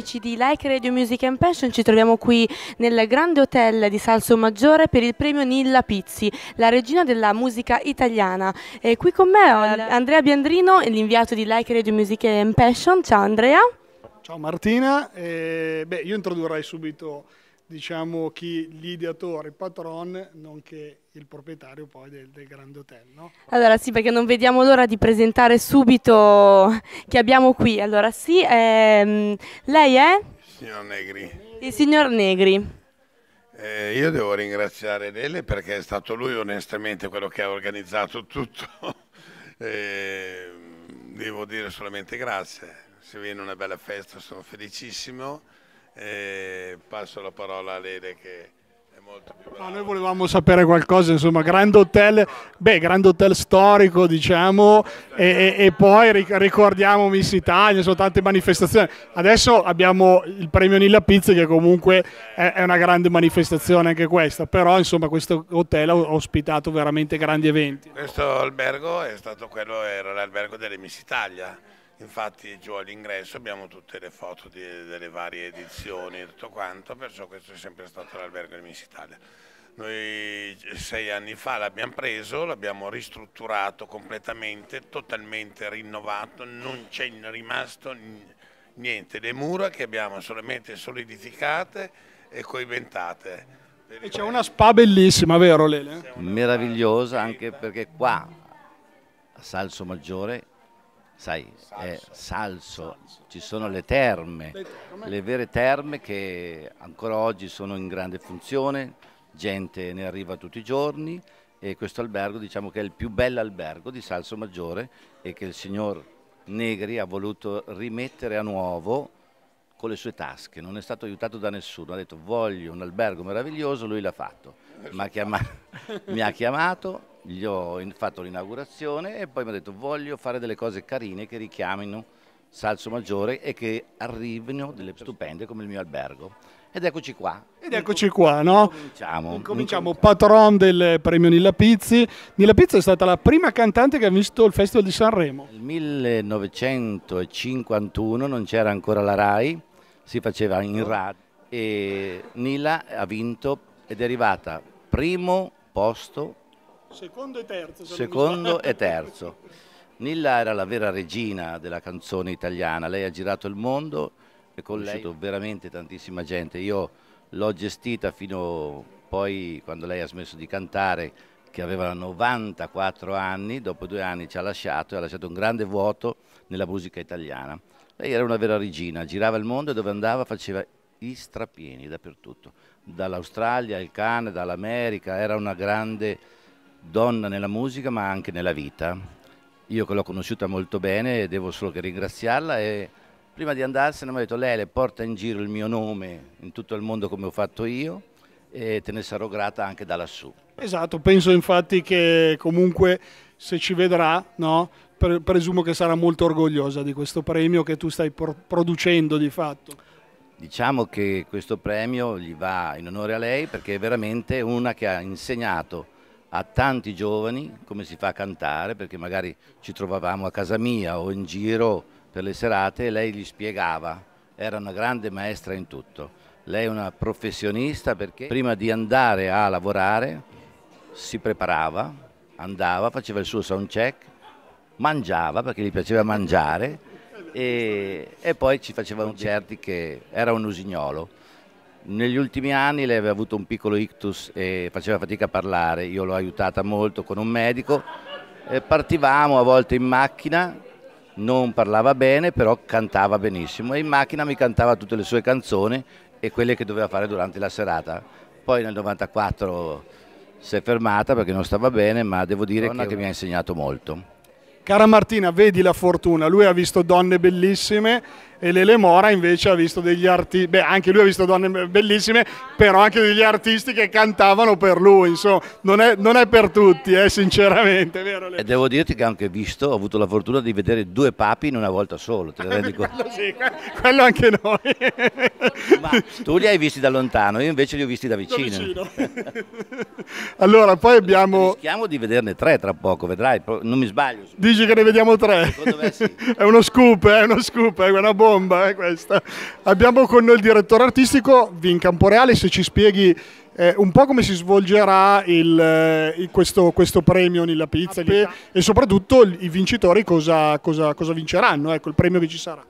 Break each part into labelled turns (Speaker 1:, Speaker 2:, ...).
Speaker 1: amici di Like Radio Music and Passion, ci troviamo qui nel grande hotel di Salso Maggiore per il premio Nilla Pizzi, la regina della musica italiana. E qui con me ho Andrea Biandrino, l'inviato di Like Radio Music and Passion. Ciao Andrea.
Speaker 2: Ciao Martina, eh, beh, io introdurrei subito diciamo, chi l'ideatore, il patron, nonché il proprietario poi del, del Grand Hotel. No?
Speaker 1: Allora sì, perché non vediamo l'ora di presentare subito chi abbiamo qui. Allora sì, ehm, lei è? Il
Speaker 2: signor Negri.
Speaker 1: Il signor Negri.
Speaker 2: Eh, io devo ringraziare Lele perché è stato lui onestamente quello che ha organizzato tutto. eh, devo dire solamente grazie. Se viene una bella festa sono felicissimo e passo la parola a Lede che è molto più bravo. No, noi volevamo sapere qualcosa, insomma, Grand Hotel, beh, Grand Hotel storico, diciamo, e, e, e poi ricordiamo Miss Italia, sono tante manifestazioni. Adesso abbiamo il premio Nilla Pizza che comunque è, è una grande manifestazione anche questa, però insomma questo hotel ha ospitato veramente grandi eventi. Questo albergo è stato quello, era l'albergo delle Miss Italia Infatti giù all'ingresso abbiamo tutte le foto di, delle varie edizioni e tutto quanto, perciò questo è sempre stato l'albergo di Miss Italia. Noi sei anni fa l'abbiamo preso, l'abbiamo ristrutturato completamente, totalmente rinnovato, non c'è rimasto niente, le mura che abbiamo solamente solidificate e E C'è
Speaker 3: una spa bellissima, vero Lele? Meravigliosa anche perché qua a Salso Maggiore sai, salso. Eh, salso. salso. ci sono le terme, le, vere terme che ancora oggi sono in grande funzione, gente ne arriva tutti i giorni e questo albergo diciamo che è il più bello albergo di Salso Maggiore e che il signor Negri ha voluto rimettere a nuovo con le sue tasche, non è stato aiutato da nessuno, ha detto voglio un albergo meraviglioso, lui l'ha fatto, eh, mi ha chiamato gli ho fatto l'inaugurazione e poi mi ha detto voglio fare delle cose carine che richiamino Salso Maggiore e che arrivino delle stupende come il mio albergo. Ed eccoci qua. Ed eccoci
Speaker 2: qua, no? Cominciamo. Cominciamo, patron del premio Nilla Pizzi. Nilla Pizzi è stata la prima cantante che ha visto il Festival di Sanremo.
Speaker 3: Nel 1951 non c'era ancora la RAI, si faceva in RAD e Nilla ha vinto ed è arrivata primo posto
Speaker 2: Secondo e terzo. Secondo e
Speaker 3: terzo. Nilla era la vera regina della canzone italiana, lei ha girato il mondo e con lei ho veramente tantissima gente. Io l'ho gestita fino poi quando lei ha smesso di cantare, che aveva 94 anni, dopo due anni ci ha lasciato e ha lasciato un grande vuoto nella musica italiana. Lei era una vera regina, girava il mondo e dove andava faceva i strapieni dappertutto, dall'Australia, al Canada, all'America, era una grande donna nella musica ma anche nella vita. Io che l'ho conosciuta molto bene e devo solo che ringraziarla e prima di andarsene mi ha detto lei le porta in giro il mio nome in tutto il mondo come ho fatto io e te ne sarò grata anche da lassù.
Speaker 2: Esatto, penso infatti che comunque se ci vedrà, no, presumo che sarà molto orgogliosa di questo premio che tu stai
Speaker 3: producendo di fatto. Diciamo che questo premio gli va in onore a lei perché è veramente una che ha insegnato a tanti giovani come si fa a cantare, perché magari ci trovavamo a casa mia o in giro per le serate e lei gli spiegava, era una grande maestra in tutto. Lei è una professionista perché prima di andare a lavorare si preparava, andava, faceva il suo sound check, mangiava perché gli piaceva mangiare e, e poi ci faceva concerti che era un usignolo negli ultimi anni lei aveva avuto un piccolo ictus e faceva fatica a parlare, io l'ho aiutata molto con un medico, e partivamo a volte in macchina, non parlava bene però cantava benissimo e in macchina mi cantava tutte le sue canzoni e quelle che doveva fare durante la serata. Poi nel 94 si è fermata perché non stava bene ma devo dire che, che mi ha insegnato molto.
Speaker 2: Cara Martina, vedi la fortuna, lui ha visto donne bellissime e Lele Mora invece ha visto degli artisti, beh anche lui ha visto donne bellissime, però anche degli artisti che cantavano per lui, insomma non è, non è per tutti eh, sinceramente.
Speaker 3: Vero, Lele? E devo dirti che ho anche visto, ho avuto la fortuna di vedere due papi in una volta solo, te lo rendi conto? quello sì, quello anche noi. Ma tu li hai visti da lontano, io invece li ho visti da vicino. Da vicino. allora poi abbiamo... Rischiamo di vederne tre tra poco, vedrai, non mi sbaglio. Dici che ne vediamo tre? Secondo me sì. è uno scoop, eh, è uno scoop, è
Speaker 2: una bomba bomba eh, questa. Abbiamo con noi il direttore artistico Vin Camporeale, se ci spieghi eh, un po' come si svolgerà il, eh, il, questo, questo, premio Nilla Pizza e, e soprattutto i vincitori cosa, cosa, cosa vinceranno, ecco, il premio che ci sarà.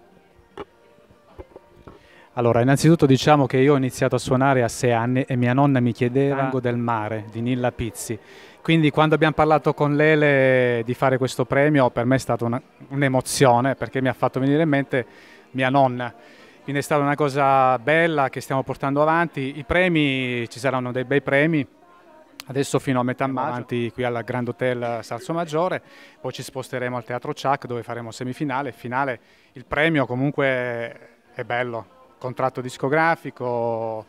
Speaker 4: Allora, innanzitutto diciamo che io ho iniziato a suonare a sei anni e mia nonna mi chiedeva ah. Rango del mare di Nilla Pizzi. Quindi quando abbiamo parlato con Lele di fare questo premio, per me è stata un'emozione perché mi ha fatto venire in mente mia nonna. Quindi è stata una cosa bella che stiamo portando avanti. I premi, ci saranno dei bei premi. Adesso fino a metà maggio, avanti qui al Grand Hotel Salso Maggiore, poi ci sposteremo al Teatro Ciac dove faremo semifinale, finale. Il premio comunque è bello, contratto discografico,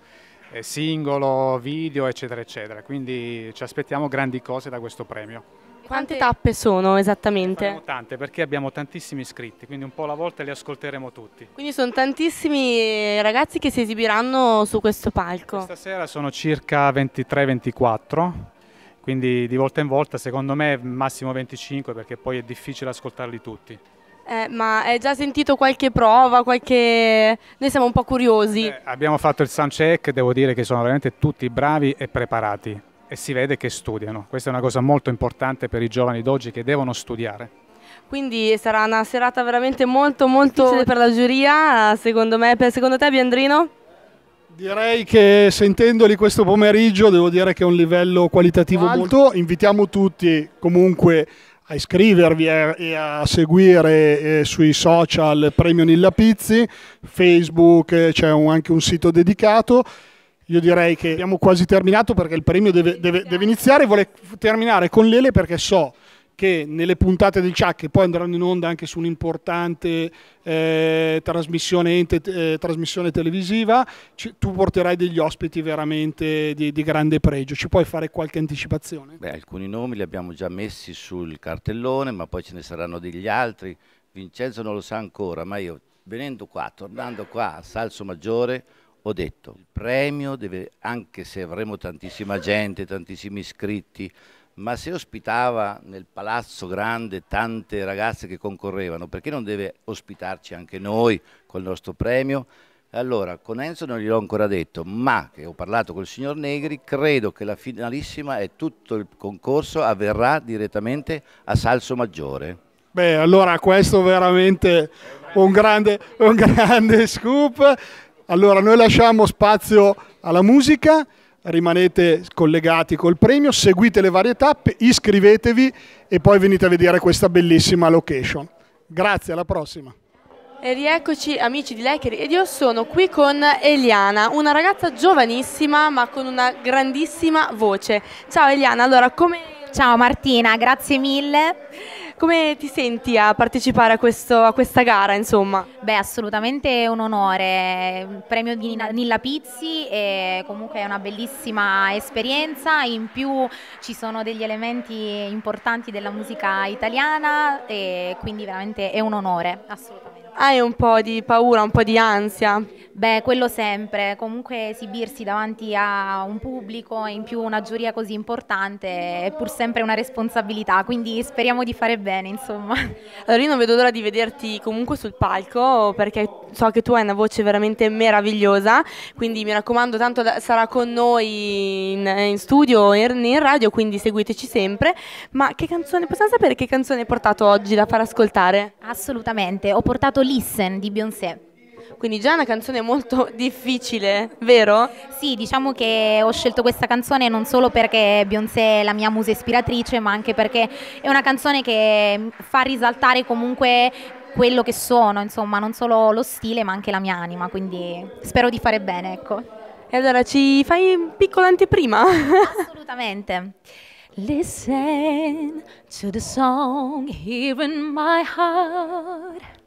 Speaker 4: eh, singolo, video, eccetera, eccetera. Quindi ci aspettiamo grandi cose da questo premio.
Speaker 1: Quante tappe sono esattamente? Sono
Speaker 4: tante perché abbiamo tantissimi iscritti, quindi un po' alla volta li ascolteremo tutti.
Speaker 1: Quindi sono tantissimi eh, ragazzi che si esibiranno su questo palco. Stasera
Speaker 4: sono circa 23-24, quindi di volta in volta secondo me massimo 25 perché poi è difficile ascoltarli tutti.
Speaker 1: Eh, ma hai già sentito qualche prova, qualche... noi siamo un po' curiosi. Eh,
Speaker 4: abbiamo fatto il sound check, devo dire che sono veramente tutti bravi e preparati e si vede che studiano. Questa è una cosa molto importante per i giovani d'oggi che devono studiare.
Speaker 1: Quindi sarà una serata veramente molto molto difficile per la giuria, secondo me. Secondo te Biandrino?
Speaker 2: Direi che sentendoli questo pomeriggio devo dire che è un livello qualitativo alto. Molto. Invitiamo tutti comunque a iscrivervi e a seguire eh, sui social Premio Nilla Pizzi, Facebook eh, c'è anche un sito dedicato io direi che abbiamo quasi terminato perché il premio deve, deve, deve iniziare. Vuole terminare con Lele perché so che nelle puntate del CIAC, che poi andranno in onda anche su un'importante eh, trasmissione, ente, eh, trasmissione, televisiva, ci, tu porterai degli ospiti veramente di, di, grande pregio. Ci puoi fare qualche anticipazione?
Speaker 3: Beh, alcuni nomi li abbiamo già messi sul cartellone, ma poi ce ne saranno degli altri. Vincenzo non lo sa ancora, ma io venendo qua, tornando qua a Salso Maggiore, ho detto, il premio deve, anche se avremo tantissima gente, tantissimi iscritti, ma se ospitava nel palazzo grande tante ragazze che concorrevano, perché non deve ospitarci anche noi col nostro premio? Allora, con Enzo non gliel'ho ancora detto, ma che ho parlato col signor Negri, credo che la finalissima e tutto il concorso avverrà direttamente a Salso Maggiore.
Speaker 2: Beh, allora questo veramente un grande, un grande scoop. Allora, noi lasciamo spazio alla musica, rimanete collegati col premio, seguite le varie tappe, iscrivetevi e poi venite a vedere questa bellissima location. Grazie, alla prossima.
Speaker 1: E rieccoci amici di Lecchere ed io sono qui con Eliana, una ragazza giovanissima ma con una grandissima voce. Ciao Eliana, allora come... Ciao Martina, grazie
Speaker 5: mille. Come ti senti a partecipare a, questo, a questa gara? Insomma? Beh, assolutamente un onore, il premio di Nilla Pizzi e comunque è una bellissima esperienza, in più ci sono degli elementi importanti della musica italiana e quindi veramente è un onore, assolutamente. Hai un po' di paura, un po' di ansia? Beh, quello sempre, comunque esibirsi davanti a un pubblico e in più una giuria così importante è pur sempre una responsabilità, quindi speriamo di fare bene, insomma.
Speaker 1: Allora io non vedo l'ora di vederti comunque sul palco perché so che tu hai una voce veramente meravigliosa, quindi mi raccomando, tanto sarà con noi in, in studio e in, in radio, quindi seguiteci sempre. Ma che canzone, possiamo sapere che canzone hai portato oggi da far ascoltare?
Speaker 5: Assolutamente, ho portato Listen di Beyoncé quindi già è una canzone molto difficile, vero? Sì, diciamo che ho scelto questa canzone non solo perché Beyoncé è la mia musa ispiratrice, ma anche perché è una canzone che fa risaltare comunque quello che sono, insomma, non solo lo stile, ma anche la mia anima, quindi spero di fare bene, ecco. E allora ci fai un piccolo anteprima? Assolutamente. Listen to the song here in my heart.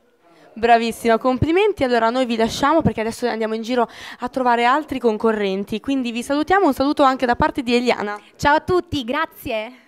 Speaker 5: Bravissima,
Speaker 1: complimenti. Allora noi vi lasciamo perché adesso andiamo in giro a trovare altri concorrenti, quindi vi salutiamo, un saluto anche da parte di Eliana. Ciao a tutti, grazie.